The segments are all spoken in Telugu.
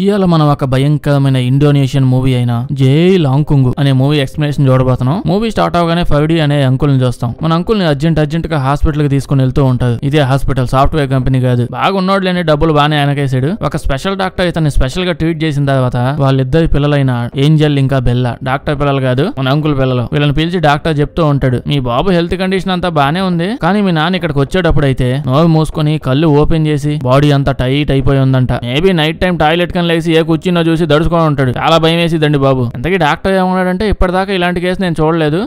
ఇవాళ మనం ఒక భయంకరమైన ఇండోనేషియన్ మూవీ అయిన జై లాంకుంగ్ అనే మూవీ ఎక్స్ప్లెనేషన్ చూడబోతున్నాం మూవీ స్టార్ట్ అవగానే ఫైవ్ డి అనే అంకుల్ ని చూస్తాం మన అంకుల్ ని అర్జెంట్ అర్జెంట్ గా హాస్పిటల్ కి తీసుకుని వెళ్తూ ఉంటారు ఇదే హాస్పిటల్ సాఫ్ట్వేర్ కంపెనీ కాదు బాగా ఉన్నోడు లేని డబ్బులు బాగానే ఆయనకేసాడు ఒక స్పెషల్ డాక్టర్ ఇతన్ని స్పెషల్ గా ట్రీట్ చేసిన తర్వాత వాళ్ళిద్దరి పిల్లలైన ఏంజల్ ఇంకా బెల్ల డాక్టర్ పిల్లలు కాదు మన అంకుల్ పిల్లలు వీళ్ళని పిలిచి డాక్టర్ చెప్తూ ఉంటాడు మీ బాబు హెల్త్ కండిషన్ అంతా బానే ఉంది కానీ మీ నాన్న ఇక్కడికి వచ్చేటప్పుడు అయితే నోరు మూసుకొని కళ్ళు ఓపెన్ చేసి బాడీ అంతా టైట్ అయిపోయి ఉందంట మేబీ నైట్ టైం టాయిలెట్ పక్కన లేచి ఏ కూర్చున్నా చూసి దడుచుకొని ఉంటాడు చాలా భయం వేసిద్దండి బాబు అంతకీ డాక్టర్ ఏమన్నాడంటే ఇప్పటిదాకా ఇలాంటి కేసు నేను చూడలేదు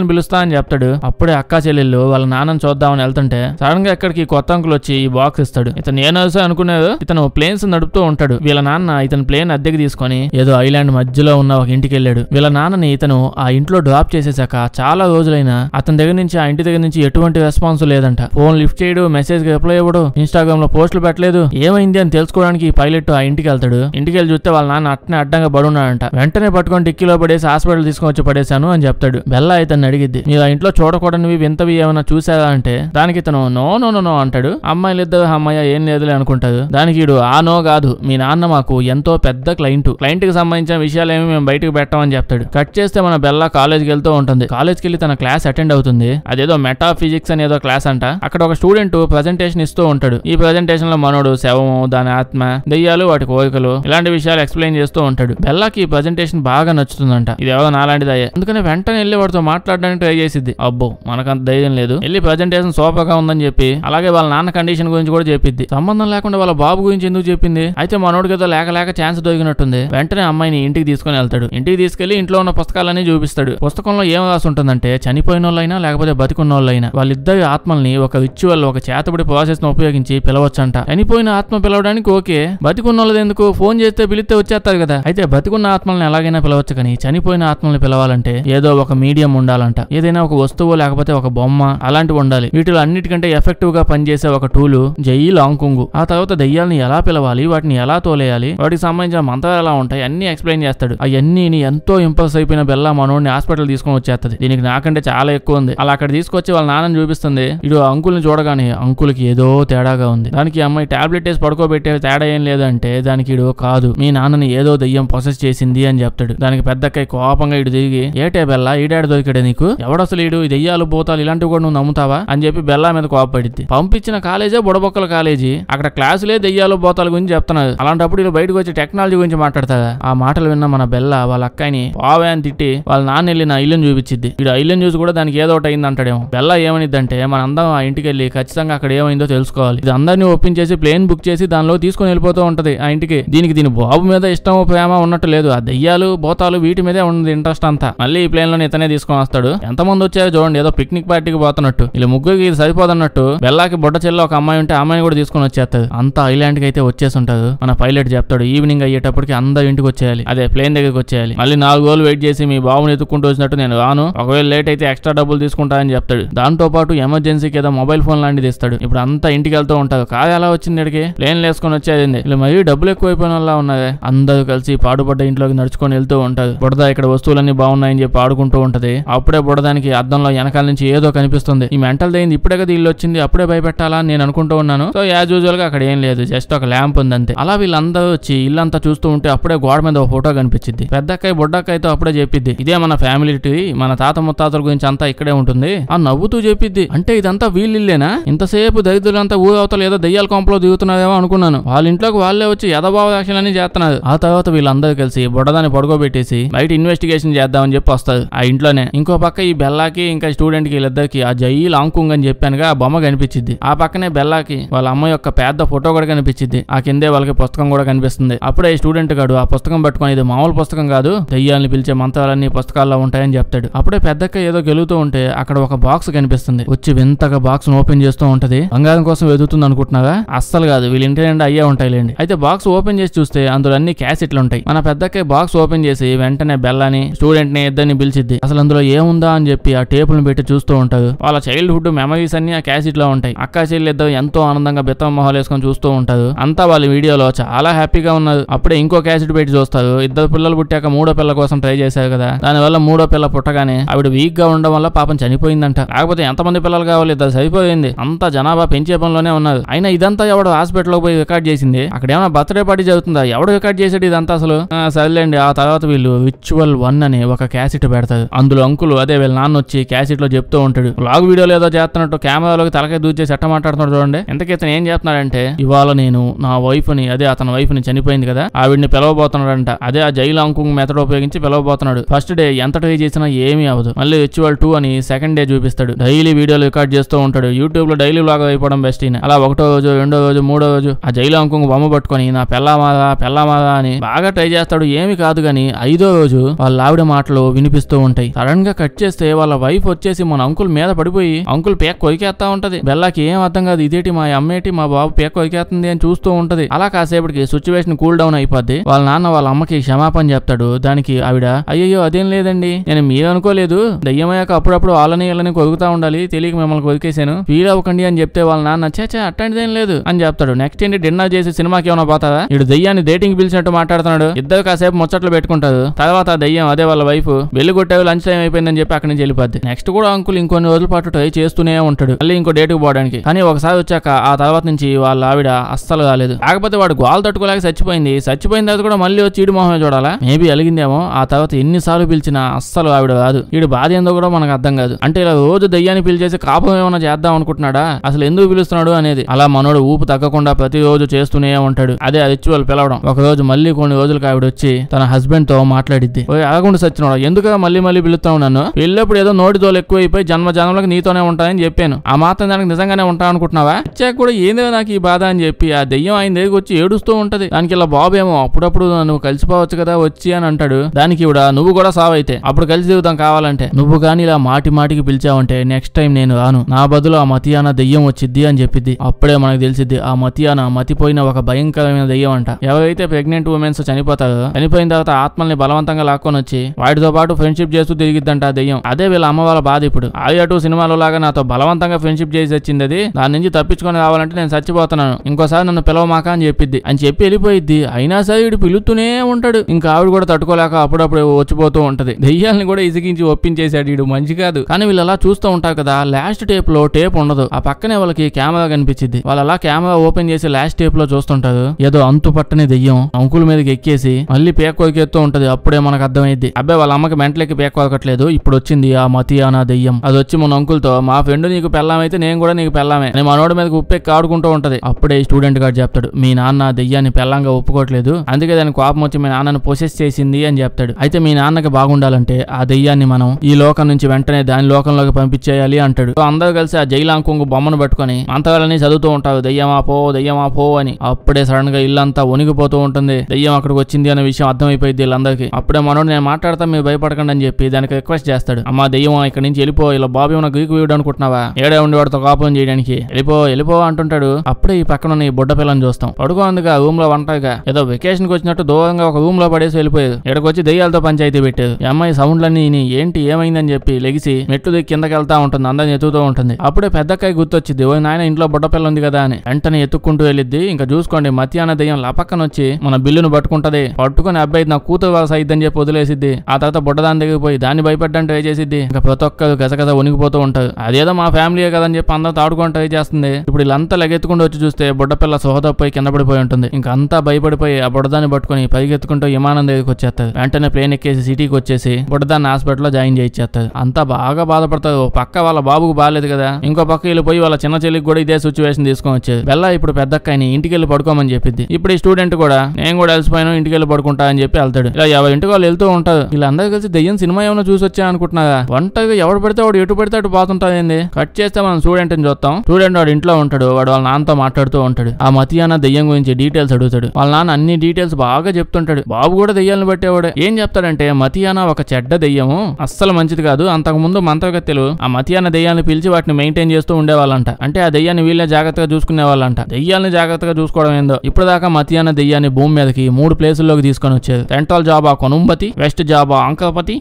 ని పిలుస్తా అని చెప్తాడు అప్పుడే అక్క చెల్లెళ్ళు వాళ్ళ నాన్నని చూద్దామని వెళ్తుంటే సడన్ గా ఇక్కడికి కొత్త అంకుల్ వచ్చి ఈ బాక్స్ ఇస్తాడు ఇతను ఏ నర్సు అనుకునేదో ఇతను ప్లేన్స్ నడుపుతూ ఉంటాడు వీళ్ళ నాన్న ఇతను ప్లేన్ అద్దెకి తీసుకొని ఏదో ఐలాండ్ మధ్యలో ఉన్న ఒక ఇంటికి వెళ్ళాడు వీళ్ళ నాన్నని ఇతను ఆ ఇంట్లో డ్రాప్ చేసేసాక చాలా రోజులైనా అతని దగ్గర నుంచి ఆ ఇంటి దగ్గర నుంచి ఎటువంటి రెస్పాన్స్ లేదంట ఫోన్ లిఫ్ట్ చేయడు మెసేజ్ రిప్లై ఇవ్వడు ఇన్స్టాగ్రామ్ లో పోస్టులు పెట్టలేదు ఏమైంది అని తెలుసుకోవడానికి పైలట్ ఆ ఇంటికి వెళ్తాడు చేశాడు ఇంటికి వెళ్ళి చూస్తే వాళ్ళ నాన్న అట్నే అడ్డంగా పడున్నాడంట వెంటనే పట్టుకొని టిక్కీలో పడేసి హాస్పిటల్ తీసుకొని వచ్చి పడేశాను అని చెప్తాడు బెల్ల అయితే అడిగిద్ది మీరు ఇంట్లో చూడకూడనివి వింతవి ఏమైనా చూసారా అంటే దానికి ఇతను నో నో నో నో అంటాడు అమ్మాయిలు ఇద్దరు అమ్మాయి ఏం లేదులే అనుకుంటాడు దానికి ఇడు ఆ నో కాదు మీ నాన్న మాకు ఎంతో పెద్ద క్లయింట్ క్లయింట్ కి సంబంధించిన విషయాలు ఏమి మేము బయటకు పెట్టామని చెప్తాడు కట్ చేస్తే మన బెల్ల కాలేజ్కి వెళ్తూ ఉంటుంది కాలేజ్కి వెళ్ళి తన క్లాస్ అటెండ్ అవుతుంది అదేదో మెటా ఫిజిక్స్ అనేదో క్లాస్ అంట అక్కడ ఒక స్టూడెంట్ ప్రజెంటేషన్ ఇస్తూ ఉంటాడు ఈ ప్రజెంటేషన్ లో మనోడు శవము దాని ఆత్మ దెయ్యాలు వాటి కోరికలు కథలు ఇలాంటి విషయాలు ఎక్స్ప్లెయిన్ చేస్తూ ఉంటాడు బెల్లాకి ఈ ప్రజెంటేషన్ బాగా నచ్చుతుందంట ఇది ఎవరో నాలాంటిది అయ్యే అందుకని వెంటనే వెళ్ళి వాడితో మాట్లాడడానికి ట్రై చేసిద్ది అబ్బో మనకంత ధైర్యం లేదు వెళ్ళి ప్రజెంటేషన్ సోఫాగా ఉందని చెప్పి అలాగే వాళ్ళ నాన్న కండిషన్ గురించి కూడా చెప్పింది సంబంధం లేకుండా వాళ్ళ బాబు గురించి ఎందుకు చెప్పింది అయితే మనోడికి ఏదో లేక లేక ఛాన్స్ దొరికినట్టుంది వెంటనే అమ్మాయిని ఇంటికి తీసుకుని వెళ్తాడు ఇంటికి తీసుకెళ్లి ఇంట్లో ఉన్న పుస్తకాలన్నీ చూపిస్తాడు పుస్తకంలో ఏం రాసి ఉంటుందంటే చనిపోయిన వాళ్ళైనా లేకపోతే బతికున్న వాళ్ళైనా వాళ్ళిద్దరి ఆత్మల్ని ఒక రిచువల్ ఒక చేతబడి ప్రాసెస్ ఉపయోగించి పిలవచ్చంట చనిపోయిన ఆత్మ పిలవడానికి ఓకే బతికున్న వాళ్ళది ఎందుకు ఫోన్ చేస్తే పిలిస్తే వచ్చేస్తారు కదా అయితే బతికున్న ఆత్మల్ని ఎలాగైనా పిలవచ్చు కానీ చనిపోయిన ఆత్మల్ని పిలవాలంటే ఏదో ఒక మీడియం ఉండాలంట ఏదైనా ఒక వస్తువు లేకపోతే ఒక బొమ్మ అలాంటివి ఉండాలి వీటిలో అన్నిటికంటే ఎఫెక్టివ్ గా పనిచేసే ఒక టూలు జయ్యి లాంకుంగు ఆ తర్వాత దయ్యాలని ఎలా పిలవాలి వాటిని ఎలా తోలేయాలి వాటికి సంబంధించిన మంత్రాలు ఎలా ఉంటాయి అన్ని ఎక్స్ప్లెయిన్ చేస్తాడు అవన్నీ ఎంతో ఇంపల్స్ అయిపోయిన బెల్ల మనోడిని హాస్పిటల్ తీసుకొని వచ్చేస్తుంది దీనికి నాకంటే చాలా ఎక్కువ ఉంది అలా అక్కడ తీసుకొచ్చి వాళ్ళ నాన్నని చూపిస్తుంది ఇటు అంకుల్ని చూడగానే అంకులకి ఏదో తేడాగా ఉంది దానికి అమ్మాయి టాబ్లెట్ వేసి పడుకోబెట్టే తేడా ఏం లేదంటే దానికి వీడు కాదు మీ నాన్నని ఏదో దెయ్యం ప్రొసెస్ చేసింది అని చెప్తాడు దానికి పెద్దక్కయ్య కోపంగా ఇడు తిరిగి ఏటే బెల్ల ఈడాడు దొరికాడు నీకు ఎవడసలు ఈడు దెయ్యాలు భూతాలు ఇలాంటివి కూడా నువ్వు నమ్ముతావా అని చెప్పి బెల్లా మీద కోపడింది పంపించిన కాలేజే బుడబొక్కల కాలేజీ అక్కడ క్లాసులే దెయ్యాలు భూతాల గురించి చెప్తున్నారు అలాంటప్పుడు ఇలా బయటకు వచ్చి టెక్నాలజీ గురించి మాట్లాడతారా ఆ మాటలు విన్న మన బెల్ల వాళ్ళ అక్కని పావే అని తిట్టి వాళ్ళ నాన్న వెళ్ళి నా ఇల్లుని చూపించింది వీడు ఐలెన్ చూసి కూడా దానికి ఏదో ఒకటి అయింది అంటాడేమో బెల్ల ఏమనిద్దంటే మన అందరం ఆ ఇంటికి వెళ్ళి ఖచ్చితంగా అక్కడ ఏమైందో తెలుసుకోవాలి ఇది అందరినీ ఒప్పించేసి ప్లేన్ బుక్ చేసి దానిలో తీసుకుని వెళ్ళిపోతూ ఉంటది ఆ ఇంటికి దీనికి దీని బాబు మీద ఇష్టం ప్రేమ ఉన్నట్టు లేదు ఆ దయ్యాలు భూతాలు వీటి మీదే ఉన్నది ఇంట్రెస్ట్ అంతా మళ్ళీ ఈ ప్లేన్ లో ఇతనే తీసుకొని వస్తాడు ఎంతమంది వచ్చారో చూడండి ఏదో పిక్నిక్ పార్టీకి పోతున్నట్టు వీళ్ళు ముగ్గురికి ఇది సరిపోదన్నట్టు బెల్లాకి బొడ్డ చెల్ల ఒక అమ్మాయి ఉంటే అమ్మాయిని కూడా తీసుకొని వచ్చేస్తుంది అంత ఐలాండ్ కి అయితే వచ్చేసి ఉంటాడు మన పైలట్ చెప్తాడు ఈవినింగ్ అయ్యేటప్పటికి అందరు ఇంటికి వచ్చేయాలి అదే ప్లేన్ దగ్గరికి వచ్చేయాలి మళ్ళీ నాలుగు రోజులు వెయిట్ చేసి మీ బాబుని ఎత్తుకుంటూ వచ్చినట్టు నేను రాను ఒకవేళ లేట్ అయితే ఎక్స్ట్రా డబ్బులు తీసుకుంటానని చెప్తాడు దాంతో పాటు ఎమర్జెన్సీకి ఏదో మొబైల్ ఫోన్ లాంటిది ఇస్తాడు ఇప్పుడు అంతా ఇంటికి వెళ్తూ ఉంటారు కాదు ఎలా వచ్చింది ఇక్కడికి ప్లేన్ వేసుకొని వచ్చేది ఇలా డబ్బులు ఎక్కువ పనుల్లా ఉన్నది అందరూ కలిసి పాడుపడ్డ ఇంట్లోకి నడుచుకొని వెళ్తూ ఉంటారు బుడద ఇక్కడ వస్తువులన్నీ బాగున్నాయని చెప్పి ఆడుకుంటూ ఉంటది అప్పుడే బుడదానికి అద్దంలో వెనకాల నుంచి ఏదో కనిపిస్తుంది ఈ మెంటల్ దయింది ఇప్పుడే కదా ఇల్లు వచ్చింది అప్పుడే భయపెట్టాలా నేను అనుకుంటూ ఉన్నాను సో యాజ్ యూజువల్ గా అక్కడ ఏం లేదు జస్ట్ ఒక ల్యాంప్ ఉంది అంతే అలా వీళ్ళందరూ వచ్చి ఇల్లు అంతా చూస్తూ ఉంటే అప్పుడే గోడ మీద ఒక ఫోటో కనిపించింది పెద్దక్కయ్య బొడ్డక్కయ్యతో అప్పుడే చెప్పింది ఇదే మన ఫ్యామిలీ మన తాత ముత్తాతల గురించి అంతా ఇక్కడే ఉంటుంది ఆ నవ్వుతూ చెప్పింది అంటే ఇదంతా వీళ్ళిల్లేనా ఇంతసేపు దరిద్రులంతా ఊరవతలు ఏదో దయ్యాల కొంపలో దిగుతున్నారేమో అనుకున్నాను వాళ్ళ ఇంట్లోకి వాళ్ళే వచ్చి ఎదబావ వేషాలన్నీ చేస్తున్నారు ఆ తర్వాత వీళ్ళందరూ కలిసి బుడదాన్ని పడుకోబెట్టేసి బయట ఇన్వెస్టిగేషన్ చేద్దామని చెప్పి వస్తుంది ఆ ఇంట్లోనే ఇంకో పక్క ఈ బెల్లాకి ఇంకా స్టూడెంట్ కి వీళ్ళిద్దరికి ఆ జయ్యి లాంకుంగ్ అని చెప్పానుగా ఆ బొమ్మ కనిపించింది ఆ పక్కనే బెల్లాకి వాళ్ళ అమ్మ యొక్క పెద్ద ఫోటో కూడా కనిపించింది ఆ కిందే వాళ్ళకి పుస్తకం కూడా కనిపిస్తుంది అప్పుడే స్టూడెంట్ గాడు ఆ పుస్తకం పట్టుకుని ఇది మామూలు పుస్తకం కాదు దయ్యాలను పిలిచే మంత్రాలన్నీ పుస్తకాల్లో ఉంటాయని చెప్తాడు అప్పుడే పెద్దక్క ఏదో గెలుతూ ఉంటే అక్కడ ఒక బాక్స్ కనిపిస్తుంది వచ్చి వింతగా బాక్స్ ఓపెన్ చేస్తూ ఉంటది బంగారం కోసం వెతుకుతుంది అనుకుంటున్నారా అస్సలు కాదు వీళ్ళ ఇంటి నిండా అయ్యే ఉంటాయిలేండి అయితే బాక్స్ ఓపెన్ ఓపెన్ చేసి చూస్తే అందులో అన్ని క్యాసెట్లు ఉంటాయి మన పెద్దకే బాక్స్ ఓపెన్ చేసి వెంటనే బెల్లని స్టూడెంట్ ని ఇద్దరిని పిలిచిద్ది అసలు అందులో ఏముందా అని చెప్పి ఆ టేపులను పెట్టి చూస్తూ ఉంటారు వాళ్ళ చైల్డ్హుడ్ మెమరీస్ అన్ని ఆ క్యాసెట్ లో ఉంటాయి అక్క ఇద్దరు ఎంతో ఆనందంగా బిత్తమ మొహాలు వేసుకొని చూస్తూ ఉంటారు అంతా వాళ్ళ వీడియోలో చాలా హ్యాపీగా ఉన్నారు అప్పుడే ఇంకో క్యాసెట్ పెట్టి చూస్తారు ఇద్దరు పిల్లలు పుట్టాక మూడో పిల్ల కోసం ట్రై చేశారు కదా దాని వల్ల మూడో పిల్ల పుట్టగానే ఆవిడ వీక్ గా ఉండడం వల్ల పాపం చనిపోయిందంట కాకపోతే ఎంతమంది పిల్లలు కావాలి ఇద్దరు సరిపోయింది అంత జనాభా పెంచే పనిలోనే ఉన్నారు అయినా ఇదంతా ఎవడు హాస్పిటల్ పోయి రికార్డ్ చేసింది అక్కడ ఏమైనా బర్త్డే పార్టీ రికార్డ్ చదువుతుందా ఎవడు రికార్డ్ చేసాడు ఇదంతా అసలు సరేలేండి ఆ తర్వాత వీళ్ళు విచువల్ వన్ అని ఒక క్యాసెట్ పెడతారు అందులో అంకులు అదే వీళ్ళ నాన్న వచ్చి క్యాసెట్ లో చెప్తూ ఉంటాడు లాగ్ వీడియోలు ఏదో చేస్తున్నట్టు కెమెరాలోకి తలకాయ దూచేసి అట్ట మాట్లాడుతున్నాడు చూడండి ఎంతకైతే ఏం చేస్తున్నాడంటే ఇవాళ నేను నా వైఫ్ ని అదే అతని వైఫ్ ని చనిపోయింది కదా ఆవిడ్ని పిలవబోతున్నాడంట అదే ఆ జైలు అంకుంగ్ మెథడ్ ఉపయోగించి పిలవబోతున్నాడు ఫస్ట్ డే ఎంత ట్రై చేసినా ఏమీ అవ్వదు మళ్ళీ విచువల్ టూ అని సెకండ్ డే చూపిస్తాడు డైలీ వీడియోలు రికార్డ్ చేస్తూ ఉంటాడు యూట్యూబ్ లో డైలీ బ్లాగ్ అయిపోవడం బెస్ట్ అలా ఒకటో రోజు రెండో రోజు మూడో రోజు ఆ జైలు అంకుంగ్ బొమ్మ పట్టుకొని నా పిల్ల పెళ్ళామాదా పెళ్ళామాదా అని బాగా ట్రై చేస్తాడు ఏమి కాదు గాని ఐదో రోజు వాళ్ళ ఆవిడ మాటలు వినిపిస్తూ ఉంటాయి సడన్ గా కట్ చేస్తే వాళ్ళ వైఫ్ వచ్చేసి మన అంకుల్ మీద పడిపోయి అంకుల్ పేక్ కొరికేస్తా ఉంటది బెల్లాకి ఏం అర్థం కాదు ఇదేటి మా అమ్మేటి మా బాబు పేక కొరికేస్తుంది అని చూస్తూ ఉంటది అలా కాసేపటికి సిచ్యువేషన్ కూల్ డౌన్ అయిపోద్ది వాళ్ళ నాన్న వాళ్ళ అమ్మకి క్షమాపణ చెప్తాడు దానికి ఆవిడ అయ్యయ్యో అదేం లేదండి నేను మీరు అనుకోలేదు దయ్యమయ్యాక అప్పుడప్పుడు వాళ్ళని వీళ్ళని కొరుకుతా ఉండాలి తెలియక మిమ్మల్ని కొరికేశాను ఫీల్ అవ్వకండి అని చెప్తే వాళ్ళ నాన్న చేచా అట్టండిదేం లేదు అని చెప్తాడు నెక్స్ట్ ఏంటి డిన్నర్ చేసి సినిమాకి ఏమైనా పోతారా వీడు దయ్యాన్ని డేటింగ్ పిలిచినట్టు మాట్లాడుతున్నాడు ఇద్దరు కాసేపు ముచ్చట్లు పెట్టుకుంటారు తర్వాత దయ్యం అదే వాళ్ళ వైఫ్ వెళ్ళి కొట్టావు లంచ్ టైం అయిపోయిందని చెప్పి అక్కడి నుంచి వెళ్ళిపోద్ది నెక్స్ట్ కూడా అంకుల్ ఇంకొన్ని రోజుల పాటు ట్రై చేస్తూనే ఉంటాడు మళ్ళీ ఇంకో డేట్ కు పోవడానికి కానీ ఒకసారి వచ్చాక ఆ తర్వాత నుంచి వాళ్ళ ఆవిడ అస్సలు కాలేదు కాకపోతే వాడు గోల్ తట్టుకోలేక చచ్చిపోయింది చచ్చిపోయిన తర్వాత కూడా మళ్ళీ వచ్చి ఈడు మొహమే చూడాలా మేబీ అలిగిందేమో ఆ తర్వాత ఎన్నిసార్లు పిలిచినా అస్సలు ఆవిడ కాదు ఈడు బాధ ఏందో కూడా మనకు అర్థం కాదు అంటే ఇలా రోజు దయ్యాన్ని పిలిచేసి కాపం ఏమైనా చేద్దాం అనుకుంటున్నాడా అసలు ఎందుకు పిలుస్తున్నాడు అనేది అలా మనోడు ఊపు తగ్గకుండా ప్రతిరోజు చేస్తూనే ఉంటాడు అదే అది వాళ్ళు పిలవడం ఒకరోజు మళ్ళీ కొన్ని రోజులకు ఆవిడ వచ్చి తన హస్బెండ్ తో మాట్లాడిద్ది ఆగకుండా సచ్చినోడు ఎందుకు మళ్ళీ మళ్ళీ పిలుస్తావు నన్ను వెళ్ళేప్పుడు ఏదో నోటి దోలు ఎక్కువైపోయి జన్మ జన్మలకు నీతోనే ఉంటాయని చెప్పాను ఆ మాత్రం దానికి నిజంగానే ఉంటావు అనుకుంటున్నావా వచ్చాక కూడా ఏందో నాకు ఈ బాధ అని చెప్పి ఆ దెయ్యం ఆయన దగ్గరికి వచ్చి ఏడుస్తూ ఉంటది దానికి ఇలా బాబు ఏమో అప్పుడప్పుడు నువ్వు కలిసిపోవచ్చు కదా వచ్చి అని అంటాడు దానికి ఇవిడ నువ్వు కూడా సావ్ అయితే అప్పుడు కలిసి దిగుతాం కావాలంటే నువ్వు కానీ ఇలా మాటి మాటికి పిలిచావంటే నెక్స్ట్ టైం నేను రాను నా బదులు ఆ మతియాన దెయ్యం వచ్చిద్ది అని చెప్పింది అప్పుడే మనకు తెలిసిద్ది ఆ మతియాన మతిపోయిన ఒక భయంకరమైన దెయ్యం అంట ఎవరైతే ప్రెగ్నెంట్ ఉమెన్స్ చనిపోతారో చనిపోయిన తర్వాత ఆత్మల్ని బలవంతంగా లాక్కొని వచ్చి వాటితో పాటు ఫ్రెండ్షిప్ చేస్తూ తిరిగిద్దంట దెయ్యం అదే వీళ్ళ అమ్మ వాళ్ళ బాధ ఇప్పుడు అది అటు సినిమాలో లాగా నాతో బలవంతంగా ఫ్రెండ్షిప్ చేసి వచ్చింది అది దాని నుంచి తప్పించుకొని రావాలంటే నేను చచ్చిపోతున్నాను ఇంకోసారి నన్ను పిలవమాక అని చెప్పిద్ది అని చెప్పి వెళ్ళిపోయిద్ది అయినా సరే వీడు పిలుతూనే ఉంటాడు ఇంకా ఆవిడ కూడా తట్టుకోలేక అప్పుడప్పుడు వచ్చిపోతూ ఉంటది దెయ్యాలని కూడా ఇసిగించి ఒప్పించేశాడు వీడు మంచి కాదు కానీ వీళ్ళు అలా చూస్తూ ఉంటారు కదా లాస్ట్ టేప్ లో టేప్ ఉండదు ఆ పక్కనే వాళ్ళకి కెమెరా కనిపించింది వాళ్ళు అలా కెమెరా ఓపెన్ చేసి లాస్ట్ టేప్ లో చూస్తుంటారు ఏదో అంతు పట్టని దెయ్యం అంకుల మీదకి ఎక్కేసి మళ్ళీ పేకోకేస్తూ ఉంటది అప్పుడే మనకు అర్థమైంది అబ్బాయి వాళ్ళ అమ్మకి మెంటలకి పేకోకట్లేదు ఇప్పుడు వచ్చింది ఆ మతి అనా దెయ్యం అది వచ్చి మన అంకుల్తో మా ఫ్రెండ్ నీకు పెళ్ళామైతే నేను కూడా నీకు పెళ్ళామే అని మనోడి మీద ఉప్పెక్కి ఆడుకుంటూ ఉంటది అప్పుడే స్టూడెంట్ గారు చెప్తాడు మీ నాన్న దెయ్యాన్ని పెళ్ళంగా ఒప్పుకోవట్లేదు అందుకే దాని కోపం వచ్చి మీ నాన్నను పొసెస్ చేసింది అని చెప్తాడు అయితే మీ నాన్నకి బాగుండాలంటే ఆ దెయ్యాన్ని మనం ఈ లోకం నుంచి వెంటనే దాని లోకంలోకి పంపించేయాలి అంటాడు అందరూ కలిసి ఆ అంకు బొమ్మను పట్టుకొని అంతగాలని చదువుతూ ఉంటారు దెయ్యమా పో దెయ్యమా పో అని అప్పుడే సడన్ గా ఇల్లంతా అంతా వణిగిపోతూ ఉంటుంది దయ్యం అక్కడికి వచ్చింది అనే విషయం అర్థమైపోయింది వీళ్ళందరికీ అప్పుడే మనోడు నేను మాట్లాడతా మీరు భయపడకండి అని చెప్పి దానికి రిక్వెస్ట్ చేస్తాడు అమ్మా దయ్యం ఇక్కడ నుంచి వెళ్ళిపో ఇలా బాబీ ఉన్న గీకు వీడు అనుకుంటున్నావా ఏడే వాడితో కాపం చేయడానికి వెళ్ళిపో వెళ్ళిపో అంటుంటాడు అప్పుడే ఈ పక్కన ఈ బుడ్డ పిల్లని చూస్తాం పడుకో అందుగా రూమ్ లో వంటగా ఏదో వెకేషన్ కి వచ్చినట్టు దూరంగా ఒక రూమ్ లో పడేసి వెళ్ళిపోయేది ఇక్కడికి వచ్చి దయ్యాలతో పంచాయతీ పెట్టేది ఈ అమ్మాయి లని ఏంటి ఏమైందని చెప్పి లెగిసి మెట్లు దిగి కిందకి వెళ్తా ఉంటుంది అందరిని ఎత్తుతూ ఉంటుంది అప్పుడే పెద్దకాయ గుర్తొచ్చింది ఓ నాయన ఇంట్లో బుడ్డ పిల్ల ఉంది కదా అని వెంటనే ఎత్తుక్కుంటూ వెళ్ళిద్ది ఇంకా చూసుకోండి మత్యాన దయ్యం పక్కన వచ్చి మన బిల్లును పట్టుకుంటది పట్టుకుని అబ్బాయి నా కూతురు వలస అని చెప్పి వదిలేసిద్ది ఆ తర్వాత బుడ్డదాని పోయి దాన్ని భయపెట్టడం ట్రై చేసిద్ది ఇంకా ప్రతి ఒక్కరు గసగస ఉనిగిపోతూ ఉంటారు అదేదో మా ఫ్యామిలీ కదని చెప్పి అందరూ ఆడుకొని ట్రై చేస్తుంది ఇప్పుడు వీళ్ళంతా లగెత్తుకుంటూ వచ్చి చూస్తే బుడ్డ బుడ్డపిల్ల పోయి కింద పడిపోయి ఉంటుంది ఇంకా అంతా భయపడిపోయి ఆ బుడ్డదాన్ని పట్టుకుని పరిగెత్తుకుంటూ విమానం దగ్గరికి వచ్చేస్తారు వెంటనే ప్లేన్ ఎక్కేసి సిటీకి వచ్చేసి బుడ్డదాన్ని హాస్పిటల్లో జాయిన్ చేయించేస్తారు అంతా బాగా బాధపడతారు పక్క వాళ్ళ బాబుకు బాగాలేదు కదా ఇంకో పక్క వీళ్ళు పోయి వాళ్ళ చిన్న చెల్లికి కూడా ఇదే సిచ్యువేషన్ తీసుకొని వచ్చేది వెళ్ళా ఇప్పుడు అక్కని ఇంటికి వెళ్ళి పడుకోమని చెప్పింది ఇప్పుడు అప్పుడు ఈ స్టూడెంట్ కూడా నేను కూడా అలసిపోయాను ఇంటికి వెళ్ళి పడుకుంటా అని చెప్పి వెళ్తాడు ఇలా ఎవరి ఇంటికి వాళ్ళు వెళ్తూ ఉంటారు వీళ్ళందరూ కలిసి దెయ్యం సినిమా ఏమైనా చూసి వచ్చా అనుకుంటున్నారా వంటగా ఎవడు పడితే వాడు ఎటు పడితే అటు పోతుంటాదండి కట్ చేస్తే మనం స్టూడెంట్ అని చూస్తాం స్టూడెంట్ వాడు ఇంట్లో ఉంటాడు వాడు వాళ్ళ నాన్నతో మాట్లాడుతూ ఉంటాడు ఆ మతి అన్న దెయ్యం గురించి డీటెయిల్స్ అడుగుతాడు వాళ్ళ నాన్న అన్ని డీటెయిల్స్ బాగా చెప్తుంటాడు బాబు కూడా దెయ్యాలను పట్టేవాడు ఏం చెప్తాడంటే మతియానా ఒక చెడ్డ దెయ్యము అస్సలు మంచిది కాదు అంతకుముందు మంత్రగత్తెలు ఆ మతియాన దెయ్యాన్ని పిలిచి వాటిని మెయింటైన్ చేస్తూ ఉండేవాళ్ళంట అంటే ఆ దెయ్యాన్ని వీళ్ళే జాగ్రత్తగా చూసుకునేవాళ్ళంట దెయ్యాలను జాగ్రత్తగా చూసుకోవడం ఏందో ఇప్పుడు దాకా మతియాన దెయ్యాన్ని భూమి మీదకి మూడు ప్లేసుల్లోకి తీసుకొని వచ్చేది సెంట్రల్ జాబా కొనుంబతి వెస్ట్ జాబా అంకపతి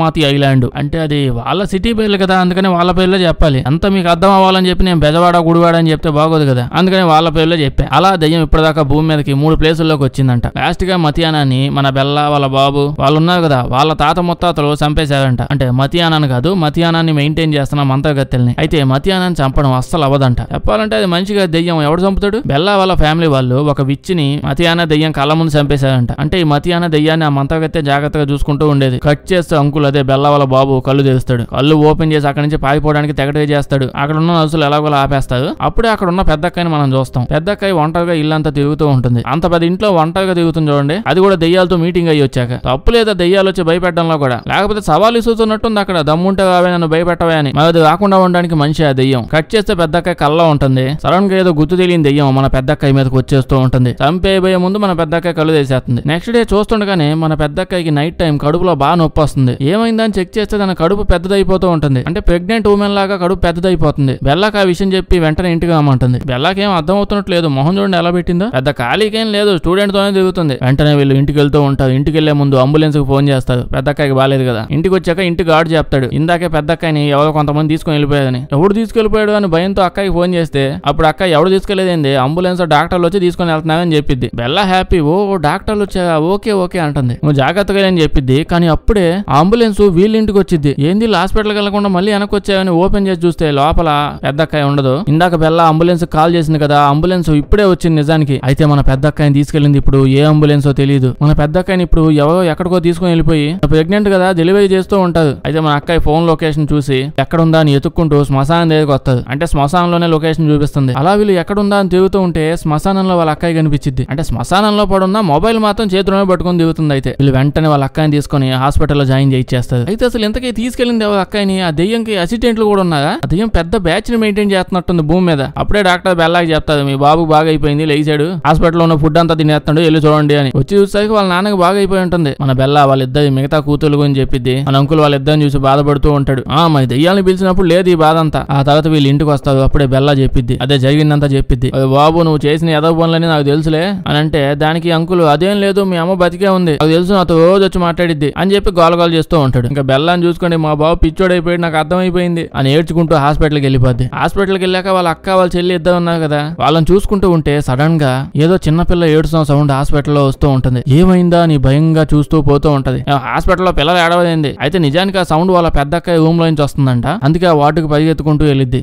మాతి ఐలాండ్ అంటే అది వాళ్ళ సిటీ పేర్లు కదా అందుకని వాళ్ళ పేర్లే చెప్పాలి అంత మీకు అర్థం అవ్వాలని చెప్పి నేను బెజవాడ గుడివాడ అని చెప్తే బాగోదు కదా అందుకని వాళ్ళ పేర్లే చెప్పాను అలా దెయ్యం ఇప్పటిదాకా భూమి మీదకి మూడు ప్లేసుల్లోకి వచ్చిందంట లాస్ట్ గా మతియానాన్ని మన బెల్ల వాళ్ళ బాబు వాళ్ళు ఉన్నారు కదా వాళ్ళ తాత ముత్తాతలు చంపేశారంట అంటే మతియానాన్ని కాదు మతియానాన్ని మెయింటైన్ చేస్తున్న మంత్రగత్తెల్ని అయితే మతియానాన్ని చంపడం అస్సలు అవ్వదంట చెప్పాలంటే అది మంచిగా దెయ్యం ఎవడు చంపుతాడు బెల్ల వాళ్ళ ఫ్యామిలీ వాళ్ళు ఒక విచ్చి మనిషిని మతియాన దెయ్యం కళ్ళ ముందు చంపేశాడంట అంటే ఈ మతియాన దెయ్యాన్ని ఆ మంతగత్తే జాగ్రత్తగా చూసుకుంటూ ఉండేది కట్ చేస్తే అంకుల్ అదే బెల్లవల బాబు కళ్ళు తెరుస్తాడు కళ్ళు ఓపెన్ చేసి అక్కడి నుంచి పాగిపోవడానికి తెగటే చేస్తాడు అక్కడ ఉన్న నర్సులు ఎలాగోలా ఆపేస్తాడు అప్పుడే అక్కడ ఉన్న పెద్దక్కని మనం చూస్తాం పెద్దక్కయ్య ఒంటరిగా ఇల్లంతా తిరుగుతూ ఉంటుంది అంత పెద్ద ఇంట్లో ఒంటరిగా తిరుగుతుంది చూడండి అది కూడా దెయ్యాలతో మీటింగ్ అయ్యి వచ్చాక తప్పు లేదా దెయ్యాలు వచ్చి భయపెట్టడంలో కూడా లేకపోతే సవాలు ఇస్తున్నట్టుంది అక్కడ దమ్ముంటే కావే నన్ను భయపెట్టవే అని మరి అది రాకుండా ఉండడానికి మంచి ఆ దెయ్యం కట్ చేస్తే పెద్దక్క కళ్ళ ఉంటుంది సడన్ గా ఏదో గుర్తు తెలియని దెయ్యం మన పెద్దక్క మీదకి వచ్చేస్తూ ఉంటుంది చంపేయబోయే ముందు మన పెద్దక్క కళ్ళు తీసేస్తుంది నెక్స్ట్ డే చూస్తుండగానే మన పెద్దక్కకి నైట్ టైం కడుపులో బాగా నొప్పి వస్తుంది ఏమైందని చెక్ చేస్తే తన కడుపు పెద్దదైపోతూ ఉంటుంది అంటే ప్రెగ్నెంట్ ఉమెన్ లాగా కడుపు పెద్దదైపోతుంది బెల్లాకి ఆ విషయం చెప్పి వెంటనే ఇంటికి రమ్మంటుంది బెల్లాకి ఏం అర్థం లేదు మొహం చూడండి ఎలా పెట్టిందో పెద్ద ఖాళీకేం లేదు స్టూడెంట్ తోనే తిరుగుతుంది వెంటనే వీళ్ళు ఇంటికి వెళ్తూ ఉంటారు ఇంటికి వెళ్లే ముందు అంబులెన్స్ కు ఫోన్ చేస్తారు పెద్దక్కకి బాలేదు కదా ఇంటికి వచ్చాక ఇంటి గార్డ్ చెప్తాడు ఇందాకే పెద్దక్కని ఎవరో కొంతమంది తీసుకుని వెళ్ళిపోయాదని ఎవడు తీసుకెళ్లిపోయాడు అని భయంతో అక్కకి ఫోన్ చేస్తే అప్పుడు అక్క ఎవడు తీసుకెళ్లేదండి అంబులెన్స్ డాక్టర్లు వచ్చి తీసుకుని వెళ్తున్నావని చెప్పిద్ది బెల్ల హ్యాపీ ఓ డాక్టర్లు ఓకే ఓకే అంటుంది నువ్వు జాగ్రత్తగా అని చెప్పిద్ది కానీ అప్పుడే అంబులెన్స్ వీళ్ళింటికి వచ్చింది ఏంది హాస్పిటల్ వెళ్లకుండా మళ్ళీ వెనకొచ్చావని ఓపెన్ చేసి చూస్తే లోపల పెద్దక్కాయ ఉండదు ఇందాక బెల్ల అంబులెన్స్ కాల్ చేసింది కదా అంబులెన్స్ ఇప్పుడే వచ్చింది నిజానికి అయితే మన పెద్దక్కాయని తీసుకెళ్ళింది ఇప్పుడు ఏ అంబులెన్సో తెలియదు మన పెద్దక్కాయని ఇప్పుడు ఎవరో ఎక్కడికో తీసుకుని వెళ్ళిపోయి ప్రెగ్నెంట్ కదా డెలివరీ చేస్తూ ఉంటారు అయితే మన అక్కయ్య ఫోన్ లొకేషన్ చూసి ఎక్కడుందా అని ఎత్తుక్కుంటూ శ్మశానం దగ్గరకు వస్తుంది అంటే శ్మశానంలోనే లొకేషన్ చూపిస్తుంది అలా వీళ్ళు ఎక్కడుందా అని తిరుగుతూ ఉంటే శ్మశానంలో వాళ్ళ అక్కయ్య కనిపించింది వచ్చింది అంటే శ్మశానంలో పడున్న మొబైల్ మాత్రం చేతిలోనే పట్టుకుని దిగుతుంది అయితే వీళ్ళు వెంటనే వాళ్ళ అక్కని తీసుకుని హాస్పిటల్లో జాయిన్ చేయించేస్తారు అయితే అసలు ఇంతకీ తీసుకెళ్లింది ఎవరు అక్కని ఆ దెయ్యంకి అసిస్టెంట్లు కూడా ఉన్నారా ఆ దెయ్యం పెద్ద బ్యాచ్ ని మెయింటైన్ చేస్తున్నట్టుంది భూమి మీద అప్పుడే డాక్టర్ బెల్లాకి చెప్తారు మీ బాబు బాగా అయిపోయింది లేచాడు హాస్పిటల్లో ఉన్న ఫుడ్ అంతా తినేస్తాడు వెళ్ళి చూడండి అని వచ్చి చూసేసరికి వాళ్ళ నాన్నకి బాగా అయిపోయి ఉంటుంది మన బెల్ల వాళ్ళిద్దరి మిగతా కూతురు గురించి చెప్పింది మన అంకుల్ వాళ్ళిద్దరిని చూసి బాధపడుతూ ఉంటాడు ఆ మరి దెయ్యాలను పిలిచినప్పుడు లేదు ఈ బాధ అంతా ఆ తర్వాత వీళ్ళు ఇంటికి వస్తారు అప్పుడే బెల్ల చెప్పింది అదే జరిగిందంతా చెప్పింది బాబు నువ్వు చేసిన ఎదవ పనులని నాకు తెలుసు ఉంటుందిలే అని అంటే దానికి అంకులు అదేం లేదు మీ అమ్మ బతికే ఉంది అది తెలుసు నాతో రోజు వచ్చి మాట్లాడిద్ది అని చెప్పి గోలగోలు చేస్తూ ఉంటాడు ఇంకా బెల్లాన్ని చూసుకోండి మా బాబు పిచ్చోడైపోయి నాకు అర్థమైపోయింది అని ఏడ్చుకుంటూ హాస్పిటల్కి వెళ్ళిపోద్ది హాస్పిటల్కి వెళ్ళాక వాళ్ళ అక్క వాళ్ళ చెల్లి ఇద్దరు ఉన్నారు కదా వాళ్ళని చూసుకుంటూ ఉంటే సడన్ గా ఏదో చిన్నపిల్ల ఏడుస్తున్న సౌండ్ హాస్పిటల్లో వస్తూ ఉంటుంది ఏమైందా అని భయంగా చూస్తూ పోతూ ఉంటది హాస్పిటల్లో పిల్లలు ఏడవదైంది అయితే నిజానికి ఆ సౌండ్ వాళ్ళ పెద్దక్క రూమ్ లో నుంచి వస్తుందంట అందుకే ఆ వార్డుకి పరిగెత్తుకుంటూ వెళ్ళిద్ది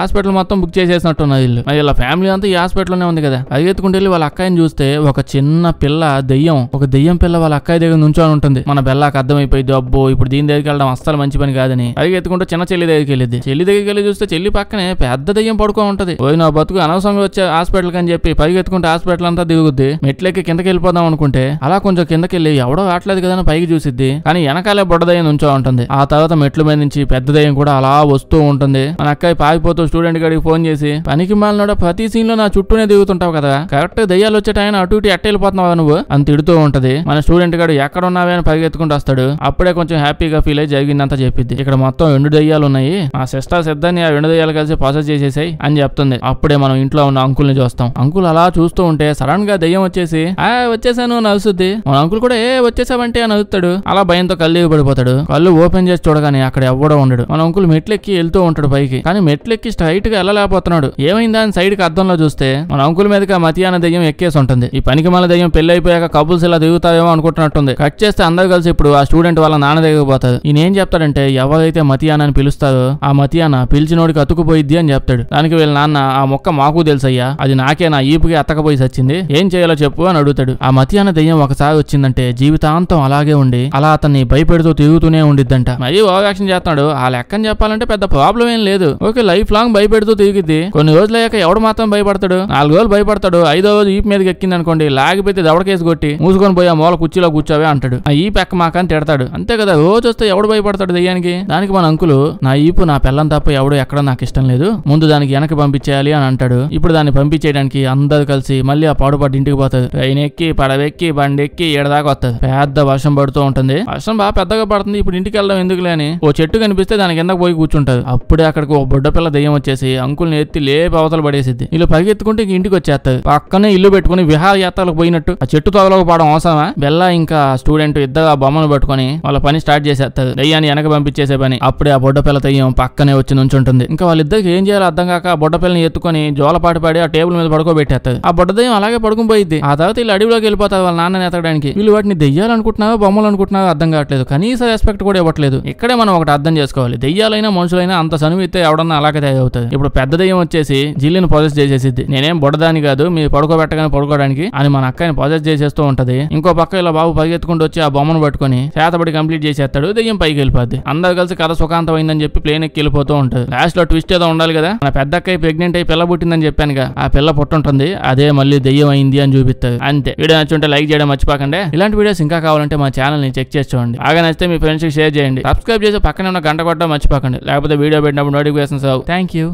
హాస్పిటల్ మొత్తం బుక్ చేసేసినట్టున్నది వీళ్ళు ఇలా ఫ్యామిలీ అంతా ఈ హాస్పిటల్లోనే ఉంది కదా పరిగెత్తుకుంటూ వెళ్ళి వాళ్ళ అక్కాయిని చూస్తే ఒక చిన్న పిల్ల దెయ్యం ఒక దెయ్యం పిల్ల వాళ్ళ అక్కాయి దగ్గర నుంచొని ఉంటుంది మన బెల్లాకి అర్థమైపోయింది అబ్బో ఇప్పుడు దీని దగ్గరికి వెళ్ళడం అస్సలు మంచి పని కాదని పైకి ఎత్తుకుంటే చిన్న చెల్లి దగ్గరికి వెళ్ళింది చెల్లి దగ్గరికి వెళ్ళి చూస్తే చెల్లి పక్కనే పెద్ద దెయ్యం పడుకో ఉంటుంది పోయి నా బతుకు అనవసరంగా వచ్చే హాస్పిటల్ అని చెప్పి పైకి ఎత్తుకుంటే హాస్పిటల్ అంతా దిగుద్ది మెట్లెక్కి కిందకి వెళ్ళిపోదాం అనుకుంటే అలా కొంచెం కిందకి వెళ్ళి ఎవడో రావట్లేదు కదా పైకి చూసిద్ది కానీ వెనకాలే బొడ్డదయ్యం నుంచో ఉంటుంది ఆ తర్వాత మెట్ల మీద నుంచి పెద్ద దయ్యం కూడా అలా వస్తూ ఉంటుంది మన అక్కాయి పాగిపోతూ స్టూడెంట్ గడికి ఫోన్ చేసి పనికి మాలినోడ ప్రతి సీన్ లో నా చుట్టూనే దిగుతుంటావు కదా కరెక్ట్ దయ్యాలు వచ్చే టైం అటు ఇటు అట్ట వెళ్ళిపోతున్నావా నువ్వు అని తిడుతూ ఉంటది మన స్టూడెంట్ గాడు ఎక్కడ ఉన్నావే అని పరిగెత్తుకుంటూ వస్తాడు అప్పుడే కొంచెం హ్యాపీగా ఫీల్ అయ్యి జరిగిందంతా చెప్పింది ఇక్కడ మొత్తం ఎండు దయ్యాలు ఉన్నాయి ఆ సిస్టర్ సిద్ధాన్ని ఆ ఎండు దయ్యాలు కలిసి ప్రాసెస్ చేసేసాయి అని చెప్తుంది అప్పుడే మనం ఇంట్లో ఉన్న అంకుల్ ని చూస్తాం అంకుల్ అలా చూస్తూ ఉంటే సడన్ గా దయ్యం వచ్చేసి ఆ వచ్చేసాను నలుస్తుంది మన అంకుల్ కూడా ఏ వచ్చేసావంటే అని నవ్వుతాడు అలా భయంతో కళ్ళు పడిపోతాడు కళ్ళు ఓపెన్ చేసి చూడగానే అక్కడ ఎవ్వడో ఉండడు మన అంకుల్ మెట్లెక్కి వెళ్తూ ఉంటాడు పైకి కానీ మెట్లెక్కి స్ట్రైట్ గా వెళ్ళలేకపోతున్నాడు ఏమైందా అని సైడ్ కి అర్థంలో చూస్తే మన అంకుల్ మీదగా మతియాన దయ్యం ఎక్కేసి ఉంటుంది ఈ పనికి మళ్ళీ దయ్యం పెళ్లి అయిపోయాక కబుల్స్ ఇలా దిగుతావేమో అనుకుంటున్నట్టుంది కట్ చేస్తే అందరు కలిసి ఇప్పుడు ఆ స్టూడెంట్ వాళ్ళ నాన్న దిగకపోతారు ఈయన ఏం చెప్తాడంటే ఎవరైతే మతియాన అని పిలుస్తారో ఆ మతియాన పిలిచినోడికి అతుకుపోయిద్ది అని చెప్తాడు దానికి వీళ్ళ నాన్న ఆ మొక్క మాకు తెలుసయ్యా అది నాకే నా ఈపుకి అత్తకపోయి సచ్చింది ఏం చేయాలో చెప్పు అని అడుగుతాడు ఆ మతియాన దెయ్యం ఒకసారి వచ్చిందంటే జీవితాంతం అలాగే ఉండి అలా అతన్ని భయపెడుతూ తిరుగుతూనే ఉండిద్దంట మరీ ఓవరాక్షన్ చేస్తున్నాడు ఆ లెక్కని చెప్పాలంటే పెద్ద ప్రాబ్లం ఏం లేదు ఓకే లైఫ్ లాంగ్ భయపెడుతూ తిరిగిద్ది కొన్ని రోజులు అయ్యాక ఎవడు మాత్రం భయపడతాడు నాలుగు రోజులు భయపడతాడు ఐదో ఏదో ఈప్ మీదకి ఎక్కింది అనుకోండి లాగిపోతే దవడకేసి కొట్టి మూసుకొని పోయి ఆ మూల కుర్చీలో కూర్చోవే అంటాడు ఆ ఈ పెక్క మాకని తిడతాడు అంతే కదా రోజు వస్తే ఎవడు భయపడతాడు దయ్యానికి దానికి మన అంకులు నా ఈపు నా పిల్లం తప్ప ఎవడు ఎక్కడ నాకు ఇష్టం లేదు ముందు దానికి వెనక్కి పంపించేయాలి అని అంటాడు ఇప్పుడు దాన్ని పంపించేయడానికి అందరు కలిసి మళ్ళీ ఆ పాడుపడ్డ ఇంటికి పోతుంది ట్రైన్ ఎక్కి పడవెక్కి బండి ఎక్కి ఏడదాకా వస్తుంది పెద్ద వర్షం పడుతూ ఉంటుంది వర్షం బాగా పెద్దగా పడుతుంది ఇప్పుడు ఇంటికి వెళ్ళడం ఎందుకు లేని ఓ చెట్టు కనిపిస్తే దాని కింద పోయి కూర్చుంటది అప్పుడే అక్కడికి ఓ బుడ్డ పిల్ల దయ్యం వచ్చేసి అంకుల్ని ఎత్తి లేపు అవతల పడేసింది వీళ్ళు పరిగెత్తుకుంటే ఇంటికి వచ్చేస్తుంది పక్క తోనే ఇల్లు పెట్టుకుని విహారయాత్రలకు పోయినట్టు ఆ చెట్టు పోవడం అవసరమా బెల్ల ఇంకా స్టూడెంట్ ఇద్దరు ఆ బొమ్మను పట్టుకుని వాళ్ళ పని స్టార్ట్ చేసేస్తారు దయ్యాన్ని వెనక పంపించేసే పని అప్పుడే ఆ బొడ్డ పిల్ల తెయ్యం పక్కనే వచ్చి నుంచుంటుంది ఇంకా వాళ్ళిద్దరికి ఏం చేయాలో అర్థం కాక బొడ్డ పిల్లని ఎత్తుకొని జోలపాటు పాడి ఆ టేబుల్ మీద పడుకోబెట్టేస్తారు ఆ బొడ్డ దయ్యం అలాగే పడుకుని పోయింది ఆ తర్వాత వీళ్ళు అడవిలోకి వెళ్ళిపోతారు వాళ్ళ నాన్నని ఎత్తడానికి వీళ్ళు వాటిని దెయ్యాలు బొమ్మలు అనుకుంటున్నారో అర్థం కావట్లేదు కనీస రెస్పెక్ట్ కూడా ఇవ్వట్లేదు ఇక్కడే మనం ఒకటి అర్థం చేసుకోవాలి దెయ్యాలైనా మనుషులైనా అంత సనువు ఇస్తే ఎవడన్నా అలాగే తయారవుతుంది ఇప్పుడు పెద్ద దెయ్యం వచ్చేసి జిల్లిని పొజెస్ చేసేసిద్ది నేనేం బొడదాని కాదు మీరు పడుకో పడుకోబెట్టగానే పడుకోవడానికి అని మన అక్కని పొజెస్ చేసేస్తూ ఉంటది ఇంకో పక్క ఇలా బాబు పరిగెత్తుకుంటూ వచ్చి ఆ బొమ్మను పట్టుకుని చేతబడి కంప్లీట్ చేసేస్తాడు దెయ్యం పైకి వెళ్ళిపోద్ది అందరు కలిసి కథ సుఖాంతమైందని చెప్పి ప్లేన్ ఎక్కి వెళ్ళిపోతూ ఉంటుంది లాస్ట్ లో ట్విస్ట్ ఏదో ఉండాలి కదా మన పెద్ద అక్కయ్య ప్రెగ్నెంట్ అయ్యి పిల్ల పుట్టిందని చెప్పానుగా ఆ పిల్ల పుట్టుంటుంది అదే మళ్ళీ దెయ్యం అయింది అని చూపిస్తుంది అంతే వీడియో నచ్చుంటే లైక్ చేయడం మర్చిపోకండి ఇలాంటి వీడియోస్ ఇంకా కావాలంటే మా ఛానల్ ని చెక్ చేసుకోండి బాగా నచ్చితే మీ ఫ్రెండ్స్ కి షేర్ చేయండి సబ్స్క్రైబ్ చేసి పక్కనే ఉన్న గంట కొట్టడం మర్చిపోకండి లేకపోతే వీడియో పెట్టినప్పుడు నోటిఫికేషన్స్ థ్యాంక్ యూ